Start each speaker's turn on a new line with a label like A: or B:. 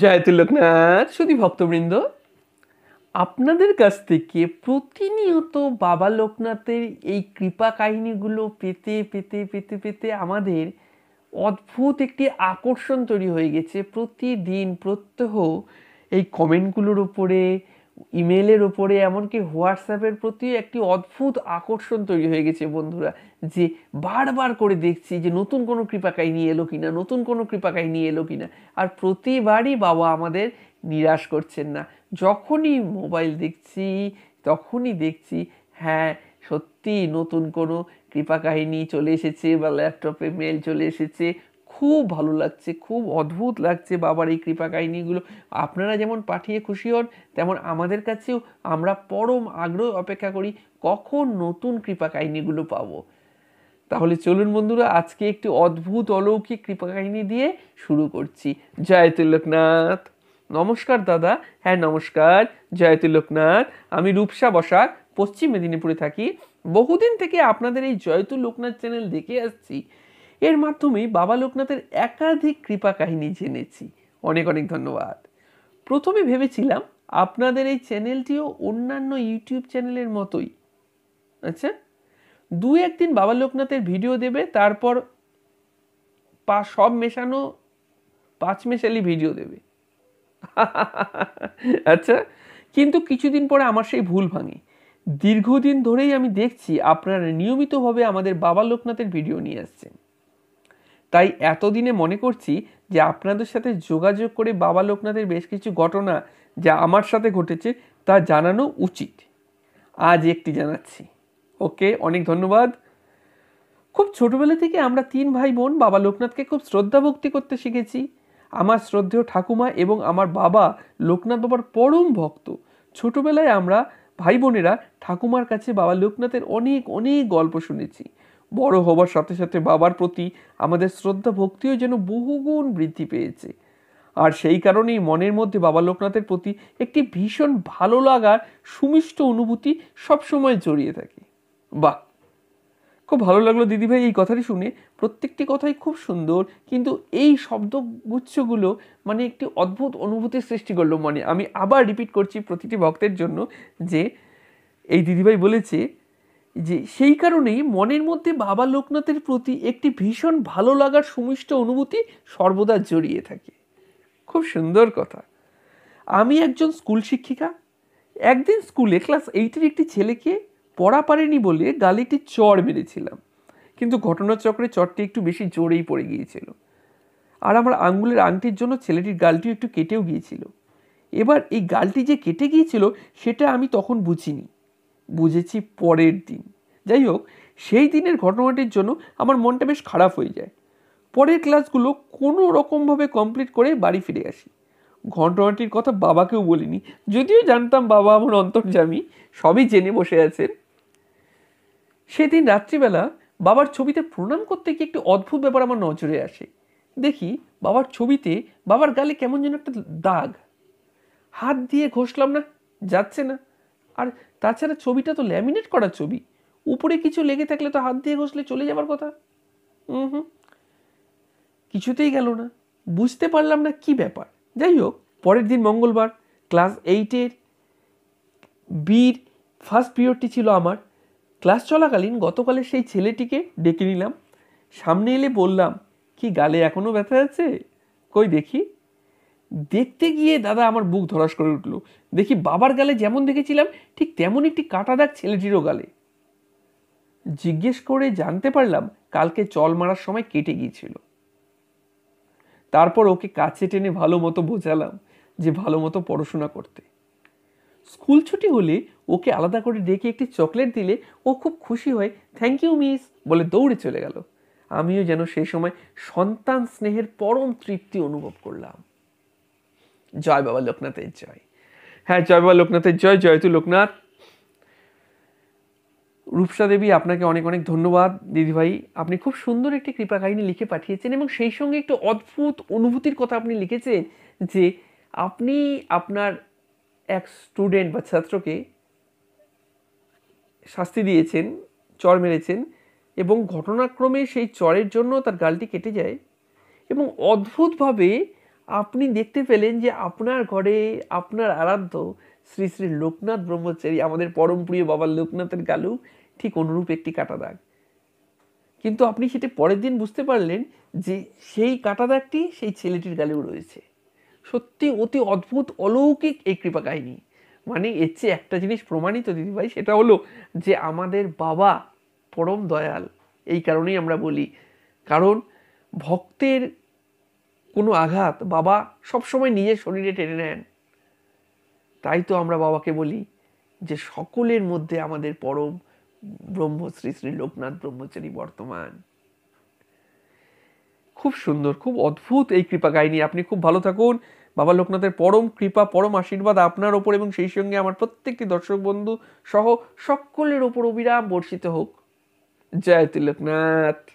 A: জয়তুল্লোকনাথ শুধু ভক্তবৃন্দ আপনাদের কাছ থেকে প্রতিনিয়ত বাবা লোকনাথের এই কৃপা কাহিনীগুলো পেতে পেতে পেতে পেতে আমাদের অদ্ভুত একটি আকর্ষণ তৈরি হয়ে গেছে প্রতিদিন প্রত্যহ এই কমেন্টগুলোর উপরে ইমেলের ওপরে এমনকি হোয়াটসঅ্যাপের প্রতি একটি অদ্ভুত আকর্ষণ তৈরি হয়ে গেছে বন্ধুরা যে বারবার করে দেখছি যে নতুন কোনো কৃপাকাই নিয়ে এলো কিনা নতুন কোনো কৃপাকাই নিয়ে এলো কিনা আর প্রতিবারই বাবা আমাদের নিরাশ করছেন না যখনই মোবাইল দেখছি তখনই দেখছি হ্যাঁ সত্যি নতুন কোনো কৃপা কাহিনী চলে এসেছে বা ল্যাপটপে মেল চলে এসেছে খুব ভালো লাগছে খুব অদ্ভুত লাগছে বাবার এই কৃপা কাহিনীগুলো আপনারা যেমন পাঠিয়ে খুশি হন তেমন আমাদের কাছেও আমরা পরম আগ্রহ অপেক্ষা করি কখন নতুন কৃপা কাহিনীগুলো পাব তাহলে চলুন বন্ধুরা আজকে একটি অদ্ভুত অলৌকিক কৃপা কাহিনী দিয়ে শুরু করছি জয় তিলকনাথ নমস্কার দাদা হ্যাঁ নমস্কার জয় তিলকনাথ আমি রূপসা বসাক পশ্চিম মেদিনীপুরে থাকি বহুদিন থেকে আপনাদের এই জয়তু লোকনাথ চ্যানেল দেখে আসছি এর মাধ্যমে বাবা লোকনাথের একাধিক কৃপা কাহিনী জেনেছি অনেক অনেক ধন্যবাদ প্রথমে ভেবেছিলাম আপনাদের এই চ্যানেলটিও অন্যান্য ইউটিউব চ্যানেলের মতোই আচ্ছা দু একদিন বাবা লোকনাথের ভিডিও দেবে তারপর পা সব মেশানো পাঁচ মেশালি ভিডিও দেবে আচ্ছা কিন্তু কিছুদিন পরে আমার সেই ভুল ভাঙে দীর্ঘদিন ধরেই আমি দেখছি আপনারা নিয়মিতভাবে আমাদের বাবা লোকনাথের ভিডিও নিয়ে আসছেন তাই এতদিনে মনে করছি যে আপনাদের সাথে যোগাযোগ করে বাবা লোকনাথের বেশ কিছু ঘটনা যা আমার সাথে ঘটেছে তা জানানো উচিত আজ একটি জানাচ্ছি ওকে অনেক ধন্যবাদ খুব ছোটোবেলা থেকে আমরা তিন ভাই বোন বাবা লোকনাথকে খুব শ্রদ্ধা ভক্তি করতে শিখেছি আমার শ্রদ্ধেয় ঠাকুমা এবং আমার বাবা লোকনাথ বাবার পরম ভক্ত ছোটোবেলায় আমরা ভাই বোনেরা ঠাকুমার কাছে বাবা লোকনাথের অনেক অনেক গল্প শুনেছি বড় হবার সাথে সাথে বাবার প্রতি আমাদের শ্রদ্ধা ভক্তিও যেন বহুগুণ বৃদ্ধি পেয়েছে আর সেই কারণেই মনের মধ্যে বাবা লোকনাথের প্রতি একটি ভীষণ ভালো লাগার সুমিষ্ট অনুভূতি সবসময় জড়িয়ে থাকে বাহ খুব ভালো লাগলো দিদিভাই এই কথাটি শুনে প্রত্যেকটি কথাই খুব সুন্দর কিন্তু এই শব্দগুচ্ছগুলো মানে একটি অদ্ভুত অনুভূতির সৃষ্টি করলো মনে আমি আবার রিপিট করছি প্রতিটি ভক্তের জন্য যে এই দিদিভাই বলেছে যে সেই কারণেই মনের মধ্যে বাবা লোকনাথের প্রতি একটি ভীষণ ভালো লাগার সুমিষ্ট অনুভূতি সর্বদা জড়িয়ে থাকে খুব সুন্দর কথা আমি একজন স্কুল শিক্ষিকা একদিন স্কুলে ক্লাস এইটের একটি ছেলেকে পড়া পারেনি বলে গালে একটি চর মেরেছিলাম কিন্তু ঘটনাচক্রে চরটি একটু বেশি জোরেই পড়ে গিয়েছিল আর আমার আঙ্গুলের আংটির জন্য ছেলেটির গালটিও একটু কেটেও গিয়েছিল এবার এই গালটি যে কেটে গিয়েছিল সেটা আমি তখন বুঝিনি বুঝেছি পরের দিন যাই হোক সেই দিনের ঘটনাটির জন্য আমার মনটা বেশ খারাপ হয়ে যায় পরের ক্লাসগুলো কোনো রকমভাবে কমপ্লিট করে বাড়ি ফিরে আসি ঘটনাটির কথা বাবাকেও বলিনি যদিও জানতাম বাবা আমার অন্তর্জামী সবই জেনে বসে আছেন সেদিন রাত্রিবেলা বাবার ছবিতে প্রণাম করতে গিয়ে একটি অদ্ভুত ব্যাপার আমার নজরে আসে দেখি বাবার ছবিতে বাবার গালে কেমন যেন একটা দাগ হাত দিয়ে ঘষলাম না যাচ্ছে না আর তাছাড়া ছবিটা তো ল্যামিনেট করা ছবি উপরে কিছু লেগে থাকলে তো হাত দিয়ে ঘষলে চলে যাবার কথা হুম হুম কিছুতেই গেল না বুঝতে পারলাম না কি ব্যাপার যাই হোক পরের দিন মঙ্গলবার ক্লাস এইটের বির ফার্স্ট পিরিয়ডটি ছিল আমার ক্লাস চলাকালীন গতকালের সেই ছেলেটিকে ডেকে নিলাম সামনে এলে বললাম কি গালে এখনও ব্যথা আছে কই দেখি দেখতে গিয়ে দাদা আমার বুক ধরাস করে উঠল দেখি বাবার গালে যেমন দেখেছিলাম ঠিক তেমন একটি কাটা দাগ ছেলেটিরও গালে জিজ্ঞেস করে জানতে পারলাম কালকে চল মারার সময় কেটে গিয়েছিল তারপর ওকে কাছে টেনে ভালো মতো বোঝালাম যে ভালো মতো পড়াশোনা করতে স্কুল ছুটি হলে ওকে আলাদা করে ডেকে একটি চকলেট দিলে ও খুব খুশি হয়ে থ্যাংক ইউ মিস বলে দৌড়ে চলে গেল আমিও যেন সেই সময় সন্তান স্নেহের পরম তৃপ্তি অনুভব করলাম জয় বাবা লোকনাথের জয় হ্যাঁ জয় বাবা লোকনাথের জয় তু লোকনাথ রূপসা দেবী আপনাকে অনেক অনেক ধন্যবাদ দিদিভাই আপনি খুব সুন্দর একটি কৃপা কাহিনী লিখে পাঠিয়েছেন এবং সেই সঙ্গে একটু অদ্ভুত অনুভূতির কথা আপনি লিখেছেন যে আপনি আপনার এক স্টুডেন্ট বা ছাত্রকে শাস্তি দিয়েছেন চর মেরেছেন এবং ঘটনাক্রমে সেই চরের জন্য তার গালটি কেটে যায় এবং অদ্ভুতভাবে আপনি দেখতে পেলেন যে আপনার ঘরে আপনার আরাধ্য শ্রী শ্রী লোকনাথ ব্রহ্মচারী আমাদের পরম প্রিয় বাবা লোকনাথের গালু ঠিক অনুরূপ একটি কাটা দাগ কিন্তু আপনি সেটি পরের দিন বুঝতে পারলেন যে সেই কাটা দাগটি সেই ছেলেটির গালেও রয়েছে সত্যি অতি অদ্ভুত অলৌকিক এই কৃপা কাহিনী মানে এর চেয়ে একটা জিনিস প্রমাণিত দিদিভাই সেটা হলো যে আমাদের বাবা পরম দয়াল এই কারণেই আমরা বলি কারণ ভক্তের কোনো আঘাত বাবা সবসময় নিজের শরীরে টেনে নেন তাই তো আমরা বাবাকে বলি যে সকলের মধ্যে আমাদের পরম ব্রহ্ম শ্রী শ্রী লোকনাথ ব্রহ্মচারী বর্তমান খুব সুন্দর খুব অদ্ভুত এই কৃপা কাহিনী আপনি খুব ভালো থাকুন বাবা লোকনাথের পরম কৃপা পরম আশীর্বাদ আপনার ওপর এবং সেই সঙ্গে আমার প্রত্যেকটি দর্শক বন্ধু সহ সকলের ওপর অবিরাম বর্ষিত হোক জয় তিলকনাথ